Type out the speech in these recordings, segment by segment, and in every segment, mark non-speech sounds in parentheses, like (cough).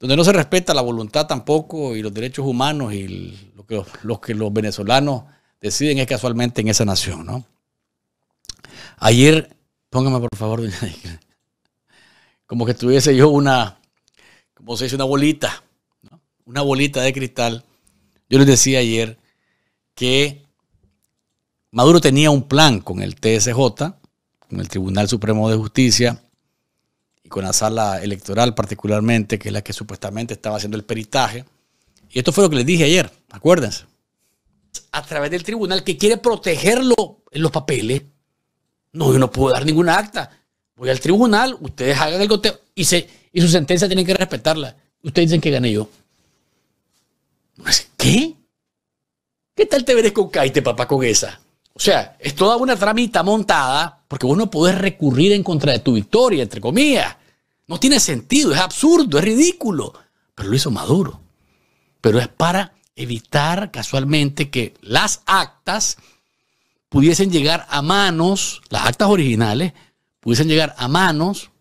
donde no se respeta la voluntad tampoco y los derechos humanos y lo, que los, que los venezolanos deciden es casualmente en esa nación, Ayer, póngame por favor, como que tuviese yo una, como se dice, una bolita, una bolita de cristal. Yo les decía ayer que Maduro tenía un plan con el TSJ, con el Tribunal Supremo de Justicia, con la sala electoral particularmente, que es la que supuestamente estaba haciendo el peritaje. Y esto fue lo que les dije ayer, acuérdense. A través del tribunal que quiere protegerlo en los papeles. No, yo no puedo dar ninguna acta. Voy al tribunal, ustedes hagan el goteo y, se, y su sentencia tienen que respetarla. Ustedes dicen que gané yo. ¿Qué? ¿Qué tal te verés con Caite, papá, con esa? O sea, es toda una tramita montada porque vos no podés recurrir en contra de tu victoria, entre comillas. No tiene sentido, es absurdo, es ridículo. Pero lo hizo Maduro. Pero es para evitar casualmente que las actas pudiesen llegar a manos, las actas originales, pudiesen llegar a manos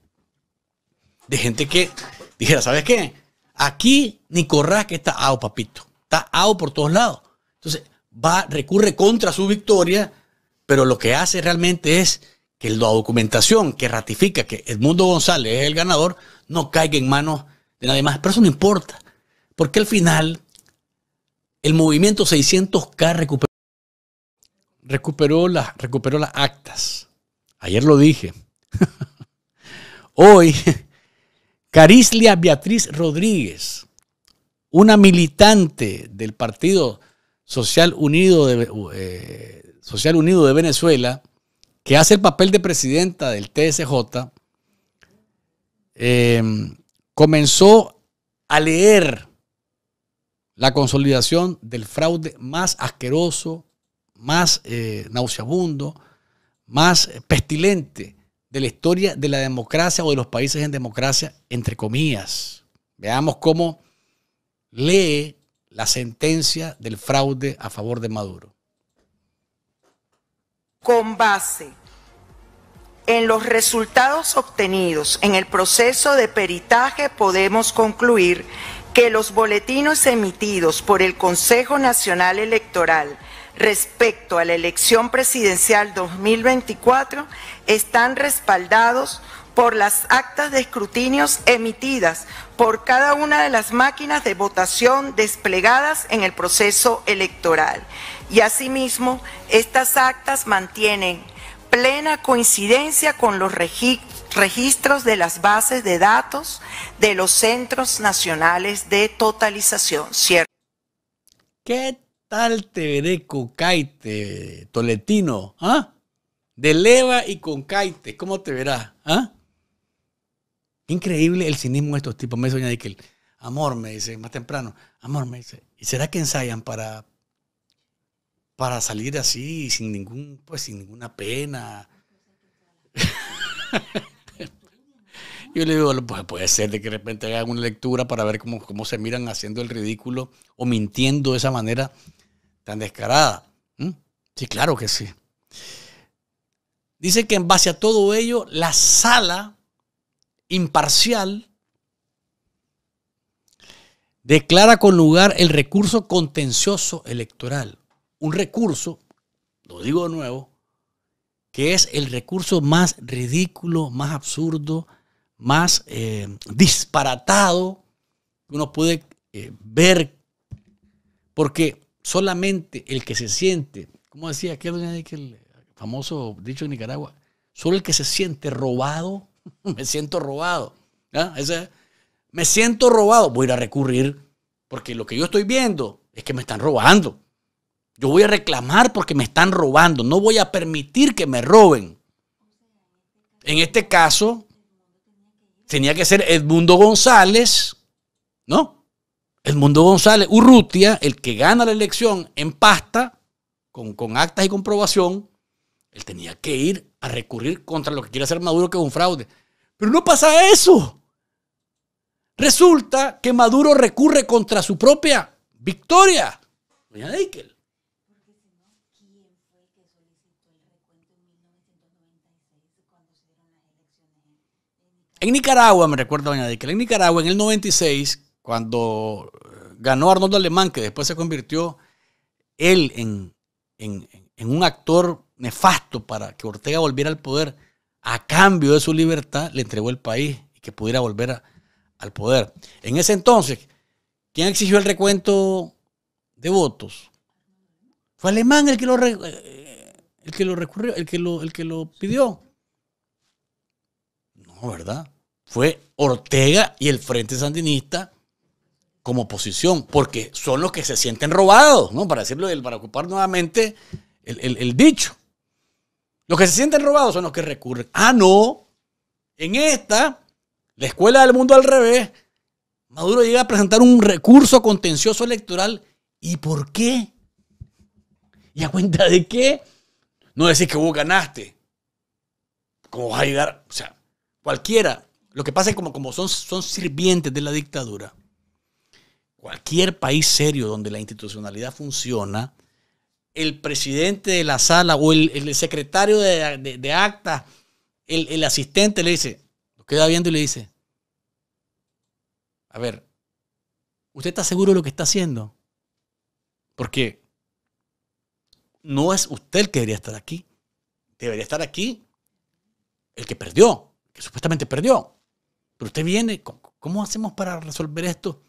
de gente que dijera, ¿sabes qué? Aquí ni que está ao, papito. Está ao por todos lados. Entonces, va, recurre contra su victoria, pero lo que hace realmente es que la documentación que ratifica que Edmundo González es el ganador no caiga en manos de nadie más. Pero eso no importa, porque al final el movimiento 600K recuperó, recuperó, recuperó las actas. Ayer lo dije. (laughs) Hoy, (laughs) Carislia Beatriz Rodríguez, una militante del Partido Social Unido eh, Social Unido de Venezuela, que hace el papel de presidenta del TSJ, eh, comenzó a leer la consolidación del fraude más asqueroso, más eh, nauseabundo, más pestilente de la historia de la democracia o de los países en democracia, entre comillas. Veamos cómo lee la sentencia del fraude a favor de Maduro. Con base en los resultados obtenidos en el proceso de peritaje podemos concluir que los boletines emitidos por el Consejo Nacional Electoral respecto a la elección presidencial 2024 están respaldados por las actas de escrutinios emitidas por cada una de las máquinas de votación desplegadas en el proceso electoral. Y asimismo, estas actas mantienen plena coincidencia con los registros de las bases de datos de los centros nacionales de totalización. ¿cierto? ¿Qué tal te veré, con Kaite, Toletino? ¿Ah? De leva y con Kaite, ¿cómo te verá ¿Ah? Increíble el cinismo de estos tipos. Me soñé que el amor, me dice, más temprano, amor, me dice, ¿y será que ensayan para, para salir así, sin ningún, pues sin ninguna pena. (laughs) Yo le digo, pues puede ser de que de repente hagan una lectura para ver cómo, se miran haciendo el ridículo o mintiendo de esa manera tan descarada. ¿Mm? Sí, claro que sí. Dice que en base a todo ello, la sala imparcial declara con lugar el recurso contencioso electoral un recurso, lo digo de nuevo, que es el recurso más ridículo, más absurdo, más eh, disparatado que uno puede eh, ver, porque solamente el que se siente, como decía aquel, el famoso dicho en Nicaragua, solo el que se siente robado, (laughs) me siento robado. me siento robado, voy a ir a recurrir, porque lo que yo estoy viendo es que me están robando. Yo voy a reclamar porque me están robando. No voy a permitir que me roben. En este caso, tenía que ser Edmundo González, ¿no? Edmundo González Urrutia, el que gana la elección en pasta, con, actas y comprobación, él tenía que ir a recurrir contra lo que quiere hacer Maduro, que es un fraude. Pero no pasa eso. Resulta que Maduro recurre contra su propia victoria. Doña Deikel en en Nicaragua. me recuerdo, que en Nicaragua, en el 96, cuando eh, ganó Arnoldo Alemán, que después se convirtió él en, un actor nefasto para que Ortega volviera al poder, a cambio de su libertad, le entregó el país y que pudiera volver al poder. En ese entonces, ¿quién exigió el recuento de votos? Fue Alemán el que lo, eh, el que lo recurrió, el que el que lo pidió. No, ¿verdad? Fue Ortega y el Frente Sandinista como oposición, porque son los que se sienten robados, ¿no? Para decirlo, para ocupar nuevamente el, el dicho. Los que se sienten robados son los que recurren. Ah, no. En esta, la escuela del mundo al revés, Maduro llega a presentar un recurso contencioso electoral. ¿Y por qué? ¿Y a cuenta de qué? No decir que vos ganaste. como vas a O sea, cualquiera. Lo que pasa es como, como son, son sirvientes de la dictadura. Cualquier país serio donde la institucionalidad funciona, el presidente de la sala o el, secretario de, de, acta, el, el, asistente le dice, lo queda viendo y le dice, a ver, ¿usted está seguro de lo que está haciendo? Porque no es usted el que debería estar aquí. Debería estar aquí el que perdió, que supuestamente perdió. Pero usted viene, ¿cómo hacemos para resolver esto?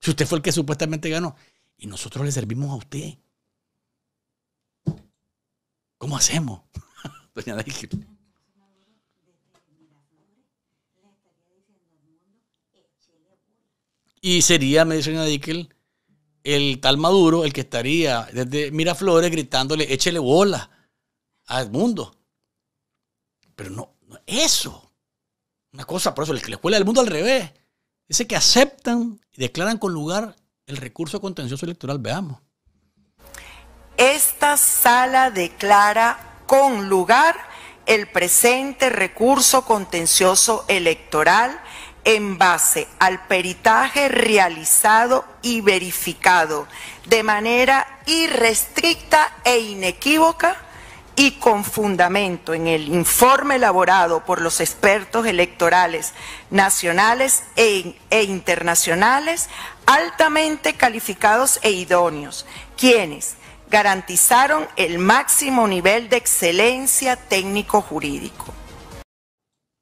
Si usted fue el que supuestamente ganó y nosotros le servimos a usted. ¿Cómo hacemos? (laughs) Doña Y sería, me dice Dickel, el tal Maduro, el que estaría desde Miraflores gritándole, échele bola al mundo. Pero no, no eso. Una cosa, por eso que la escuela del mundo al revés. Dice que aceptan y declaran con lugar el recurso contencioso electoral. Veamos. Esta sala declara con lugar el presente recurso contencioso electoral en base al peritaje realizado y verificado de manera irrestricta e inequívoca y con fundamento en el informe elaborado por los expertos electorales nacionales e, e internacionales altamente calificados e idóneos, quienes garantizaron el máximo nivel de excelencia técnico-jurídico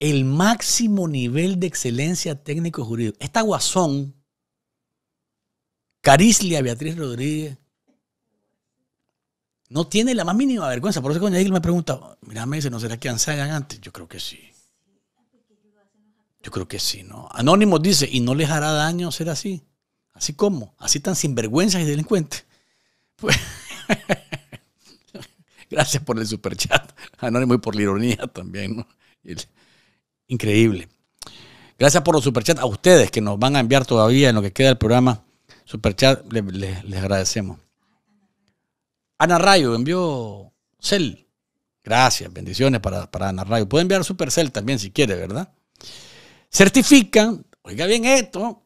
el máximo nivel de excelencia técnico jurídico Esta guasón, Carislia Beatriz Rodríguez, no tiene la más mínima vergüenza. Por eso cuando él me pregunta, mira, me dice, ¿no será que Ansagan antes? Yo creo que sí. Yo creo que sí, ¿no? Anónimo dice, y no les hará daño ser así. Así como, así tan sinvergüenzas y delincuentes. (laughs) Pues, (laughs) gracias por el superchat, Anónimo, y por la ironía también, ¿no? el, increíble. Gracias por los superchats. A ustedes que nos van a enviar todavía en lo que queda del programa. Superchat, les agradecemos. Ana Rayo envió Cel. Gracias, bendiciones para, para Ana Rayo. Puede enviar Supercel también si quiere, ¿verdad? Certifican, oiga bien esto,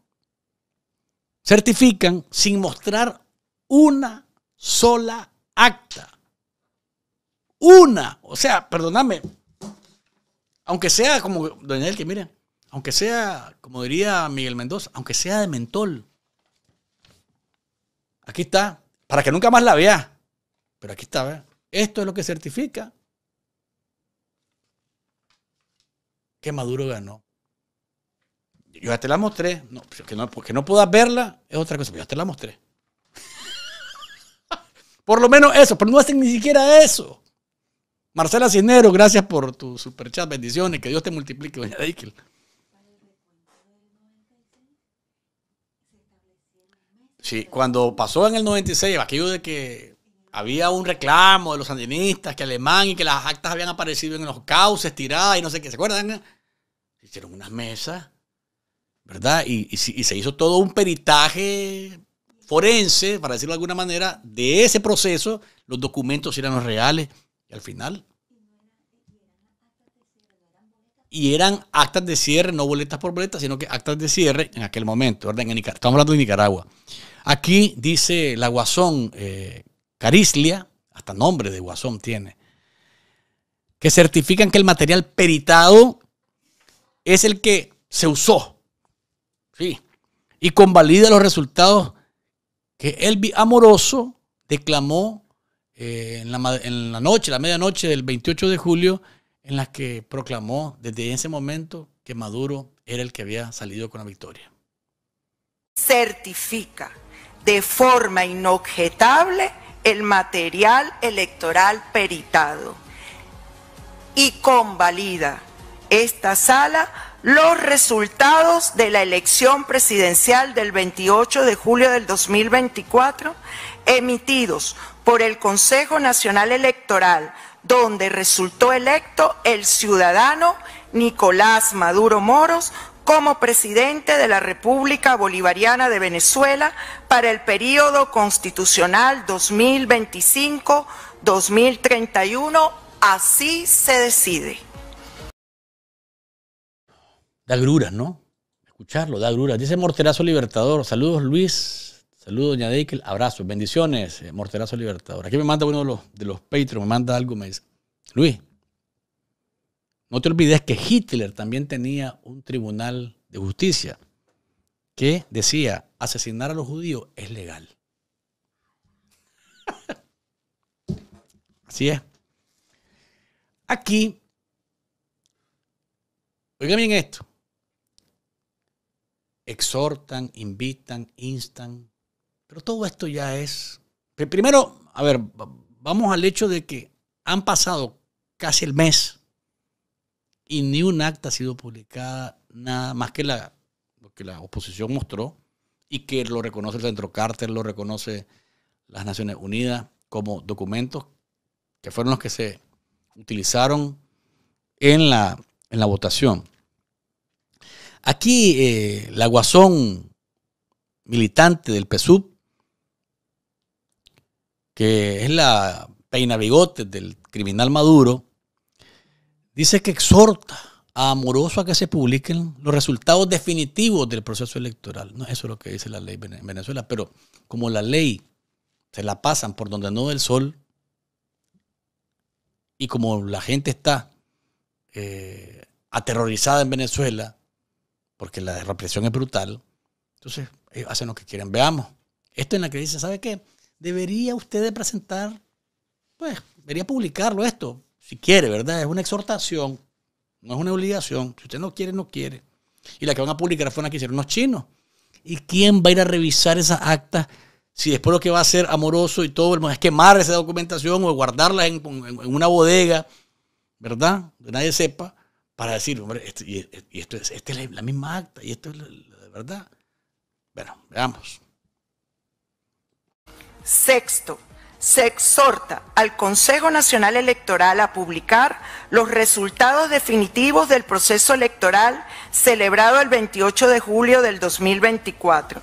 certifican sin mostrar una sola acta. Una, o sea, perdóname, aunque sea como, Doña que mire, aunque sea, como diría Miguel Mendoza, aunque sea de mentol. Aquí está, para que nunca más la veas. Pero aquí está, Esto es lo que certifica que Maduro ganó. Yo ya te la mostré. No, pues, que, no, puedas verla es otra cosa, pero ya te la mostré. (laughs) Por lo menos eso, pero no hacen ni siquiera eso. Marcela Cisneros, gracias por tu superchat. Bendiciones. Que Dios te multiplique, doña Deikel. Sí, cuando pasó en el 96, aquello de que había un reclamo de los sandinistas, que alemán y que las actas habían aparecido en los cauces tiradas y no sé qué, ¿se acuerdan? Hicieron unas mesas, ¿verdad? Y, se hizo todo un peritaje forense, para decirlo de alguna manera, de ese proceso, los documentos eran los reales, y al final. Y eran actas de cierre, no boletas por boletas, sino que actas de cierre en aquel momento, ¿verdad? En Estamos hablando de Nicaragua. Aquí dice la Guasón eh, Carislia, hasta nombre de Guasón tiene, que certifican que el material peritado es el que se usó. Sí. Y convalida los resultados que Elvi Amoroso declamó eh, en, la, en la noche, la medianoche del 28 de julio, en las que proclamó desde ese momento que Maduro era el que había salido con la victoria. Certifica de forma inobjetable el material electoral peritado y convalida esta sala los resultados de la elección presidencial del 28 de julio del 2024 emitidos por el Consejo Nacional Electoral, donde resultó electo el ciudadano Nicolás Maduro Moros como presidente de la República Bolivariana de Venezuela para el periodo constitucional 2025-2031. Así se decide. Da gruras, ¿no? Escucharlo, da gruras. Dice Morterazo Libertador. Saludos, Luis. Saludos, doña Deikel. Abrazos, bendiciones. Eh, Morterazo Libertador. Aquí me manda uno de los, de los me manda algo, me dice, Luis, no te olvides que Hitler también tenía un tribunal de justicia que decía, asesinar a los judíos es legal. (laughs) Así es. Aquí, oiga bien esto. Exhortan, invitan, instan pero todo esto ya es... Primero, a ver, vamos al hecho de que han pasado casi el mes y ni un acta ha sido publicada, nada más que la, lo que la oposición mostró y que lo reconoce el Centro cárter, lo reconoce las Naciones Unidas como documentos que fueron los que se utilizaron en la, en la votación. Aquí eh, la guasón militante del PSUV que es la peina bigote del criminal Maduro, dice que exhorta a Amoroso a que se publiquen los resultados definitivos del proceso electoral. No, eso es lo que dice la ley en Venezuela, pero como la ley se la pasan por donde no del sol y como la gente está eh, aterrorizada en Venezuela, porque la represión es brutal, entonces eh, hacen lo que quieren. Veamos, esto en la que dice, ¿sabe qué? debería usted presentar, pues, debería publicarlo esto, si quiere, ¿verdad? Es una exhortación, no es una obligación. Si usted no quiere, no quiere. Y la que van a publicar fue una que hicieron los chinos. ¿Y quién va a ir a revisar esas actas? Si después lo que va a hacer amoroso y todo es quemar esa documentación o guardarla en, una bodega, ¿verdad? Que nadie sepa, para decir, hombre, este, y, esto es, esta es la misma acta, y esto es verdad. Bueno, veamos. Sexto, se exhorta al Consejo Nacional Electoral a publicar los resultados definitivos del proceso electoral celebrado el 28 de julio del 2024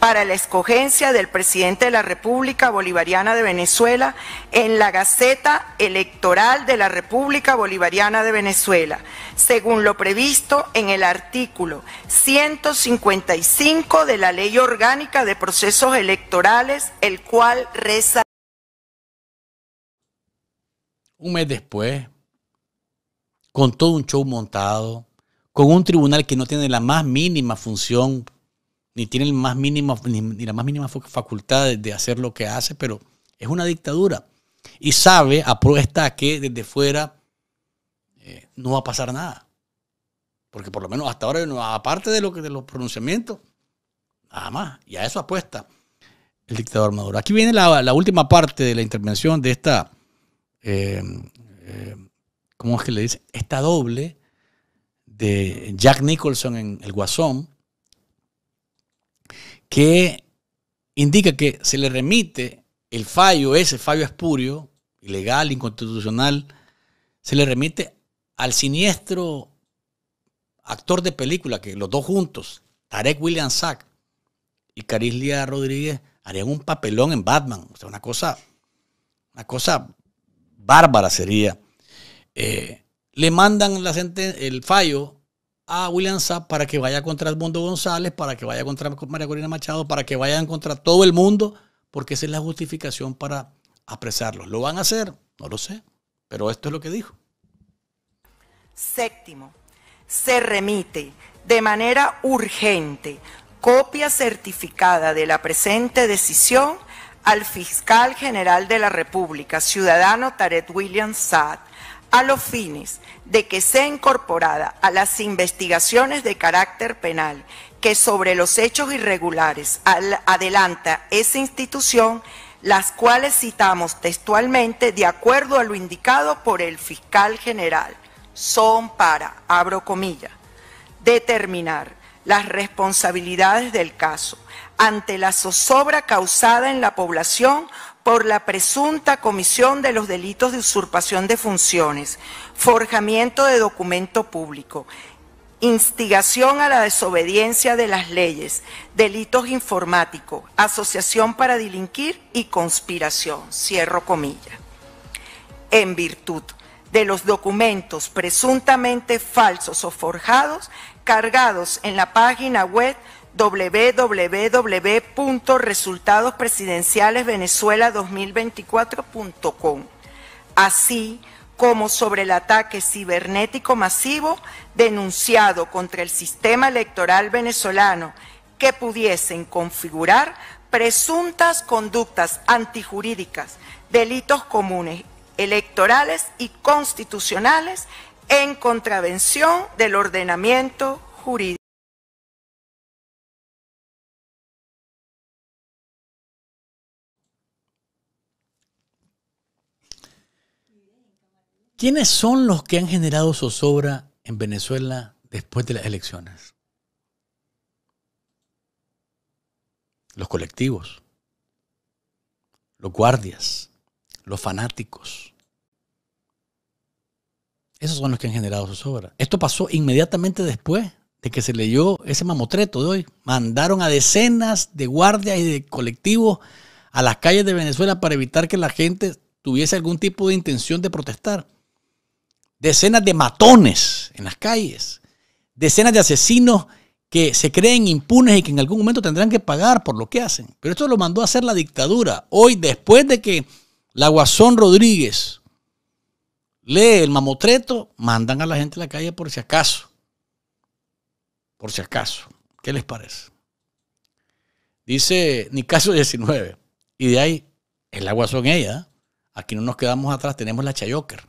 para la escogencia del presidente de la República Bolivariana de Venezuela en la Gaceta Electoral de la República Bolivariana de Venezuela, según lo previsto en el artículo 155 de la Ley Orgánica de Procesos Electorales, el cual reza... Un mes después, con todo un show montado, con un tribunal que no tiene la más mínima función ni tiene más ni, la más mínima facultad de, hacer lo que hace, pero es una dictadura. Y sabe, apuesta a que desde fuera eh, no va a pasar nada. Porque por lo menos hasta ahora, aparte de, lo que, de los pronunciamientos, nada más. Y a eso apuesta el dictador Maduro. Aquí viene la, última parte de la intervención de esta, eh, eh, ¿cómo es que le dice? Esta doble de Jack Nicholson en El Guasón que indica que se le remite el fallo, ese fallo espurio, ilegal, inconstitucional, se le remite al siniestro actor de película que los dos juntos, Tarek William Sack y Carislia Rodríguez, harían un papelón en Batman. O sea, una cosa, una cosa bárbara sería. Eh, le mandan la el fallo a William Saad para que vaya contra mundo González, para que vaya contra María Corina Machado, para que vayan contra todo el mundo, porque esa es la justificación para apresarlos. ¿Lo van a hacer? No lo sé, pero esto es lo que dijo. Séptimo, se remite de manera urgente copia certificada de la presente decisión al fiscal general de la República, ciudadano Tarek William Saad, a los fines de que sea incorporada a las investigaciones de carácter penal que sobre los hechos irregulares adelanta esa institución, las cuales citamos textualmente de acuerdo a lo indicado por el fiscal general, son para, abro comillas, determinar las responsabilidades del caso ante la zozobra causada en la población por la presunta comisión de los delitos de usurpación de funciones, forjamiento de documento público, instigación a la desobediencia de las leyes, delitos informáticos, asociación para delinquir y conspiración. Cierro comilla. En virtud de los documentos presuntamente falsos o forjados cargados en la página web www.resultadospresidencialesvenezuela2024.com, así como sobre el ataque cibernético masivo denunciado contra el sistema electoral venezolano que pudiesen configurar presuntas conductas antijurídicas, delitos comunes electorales y constitucionales en contravención del ordenamiento jurídico. ¿Quiénes son los que han generado zozobra en Venezuela después de las elecciones? Los colectivos, los guardias, los fanáticos. Esos son los que han generado zozobra. Esto pasó inmediatamente después de que se leyó ese mamotreto de hoy. Mandaron a decenas de guardias y de colectivos a las calles de Venezuela para evitar que la gente tuviese algún tipo de intención de protestar decenas de matones en las calles, decenas de asesinos que se creen impunes y que en algún momento tendrán que pagar por lo que hacen. Pero esto lo mandó a hacer la dictadura. Hoy, después de que la Guasón Rodríguez lee el mamotreto, mandan a la gente a la calle por si acaso. Por si acaso. ¿Qué les parece? Dice Nicasio 19. Y de ahí, el Guasón ella. ¿eh? Aquí no nos quedamos atrás, tenemos la Chayoker. (laughs)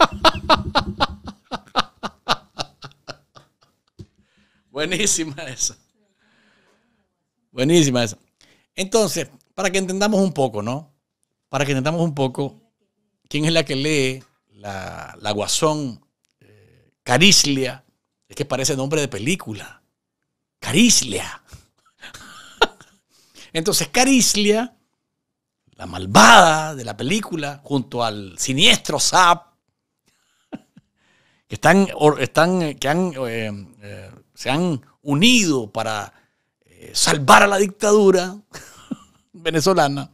(laughs) Buenísima esa. Buenísima esa. Entonces, para que entendamos un poco, ¿no? Para que entendamos un poco quién es la que lee la, la guasón eh, Carislia. Es que parece nombre de película. Carislia. (laughs) Entonces, Carislia, la malvada de la película, junto al siniestro Zap, que están, eh, que han, eh, eh, se han unido para salvar a la dictadura (laughs) venezolana.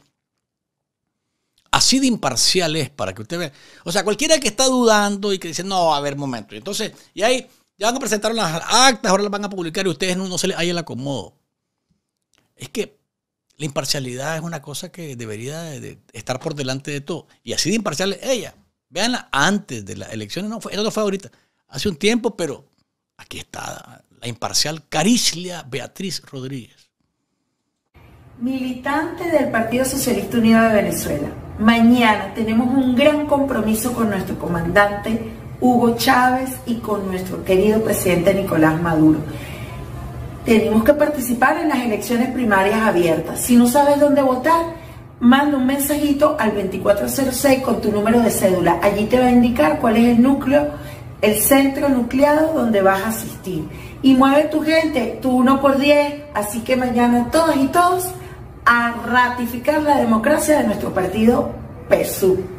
Así de imparcial es para que usted vea. O sea, cualquiera que está dudando y que dice, no, a ver, momento. Y entonces, y ahí ya van a presentar las actas, ahora las van a publicar y ustedes no, se les hay el acomodo. Es que la imparcialidad es una cosa que debería estar por delante de todo. Y así de imparcial es ella. Veanla antes de las elecciones, no fue, eso no hace un tiempo, pero aquí está la imparcial Carislia Beatriz Rodríguez. Militante del Partido Socialista Unido de Venezuela, mañana tenemos un gran compromiso con nuestro comandante Hugo Chávez y con nuestro querido presidente Nicolás Maduro. Tenemos que participar en las elecciones primarias abiertas. Si no sabes dónde votar, manda un mensajito al 2406 con tu número de cédula. Allí te va a indicar cuál es el núcleo, el centro nucleado donde vas a asistir. Y mueve tu gente, tu 1 por 10. Así que mañana todos y todos a ratificar la democracia de nuestro partido PSU.